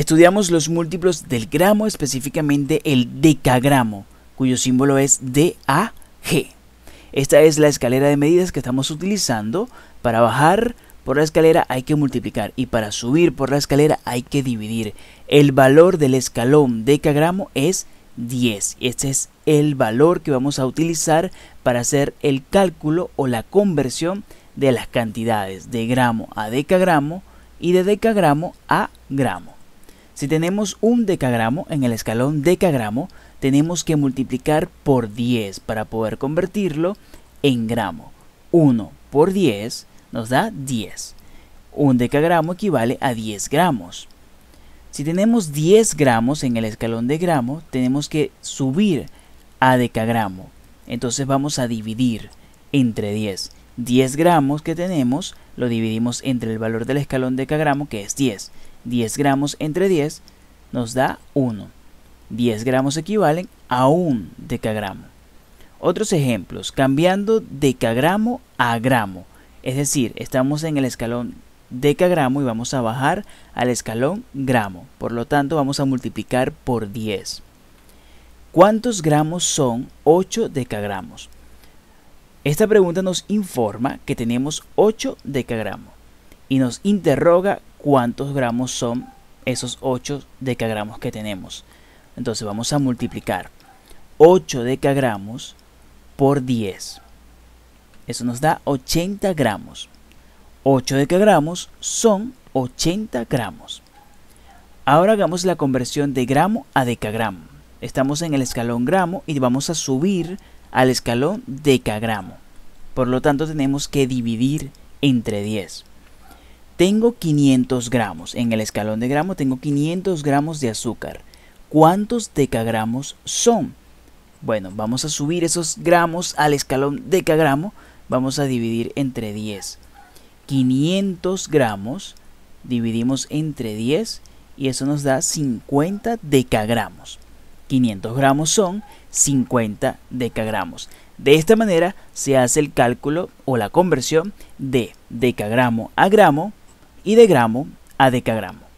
Estudiamos los múltiplos del gramo, específicamente el decagramo, cuyo símbolo es DAG. Esta es la escalera de medidas que estamos utilizando. Para bajar por la escalera hay que multiplicar y para subir por la escalera hay que dividir. El valor del escalón decagramo es 10. Este es el valor que vamos a utilizar para hacer el cálculo o la conversión de las cantidades de gramo a decagramo y de decagramo a gramo. Si tenemos un decagramo en el escalón decagramo, tenemos que multiplicar por 10 para poder convertirlo en gramo. 1 por 10 nos da 10. Un decagramo equivale a 10 gramos. Si tenemos 10 gramos en el escalón de gramo, tenemos que subir a decagramo. Entonces vamos a dividir entre 10. 10 gramos que tenemos lo dividimos entre el valor del escalón decagramo que es 10. 10 gramos entre 10 nos da 1. 10 gramos equivalen a un decagramo. Otros ejemplos, cambiando decagramo a gramo. Es decir, estamos en el escalón decagramo y vamos a bajar al escalón gramo. Por lo tanto, vamos a multiplicar por 10. ¿Cuántos gramos son 8 decagramos? Esta pregunta nos informa que tenemos 8 decagramos y nos interroga cuántos gramos son esos 8 decagramos que tenemos. Entonces vamos a multiplicar 8 decagramos por 10. Eso nos da 80 gramos. 8 decagramos son 80 gramos. Ahora hagamos la conversión de gramo a decagramo. Estamos en el escalón gramo y vamos a subir al escalón decagramo. Por lo tanto tenemos que dividir entre 10. Tengo 500 gramos, en el escalón de gramo. tengo 500 gramos de azúcar. ¿Cuántos decagramos son? Bueno, vamos a subir esos gramos al escalón decagramo. Vamos a dividir entre 10. 500 gramos dividimos entre 10 y eso nos da 50 decagramos. 500 gramos son 50 decagramos. De esta manera se hace el cálculo o la conversión de decagramo a gramo y de gramo a decagramo.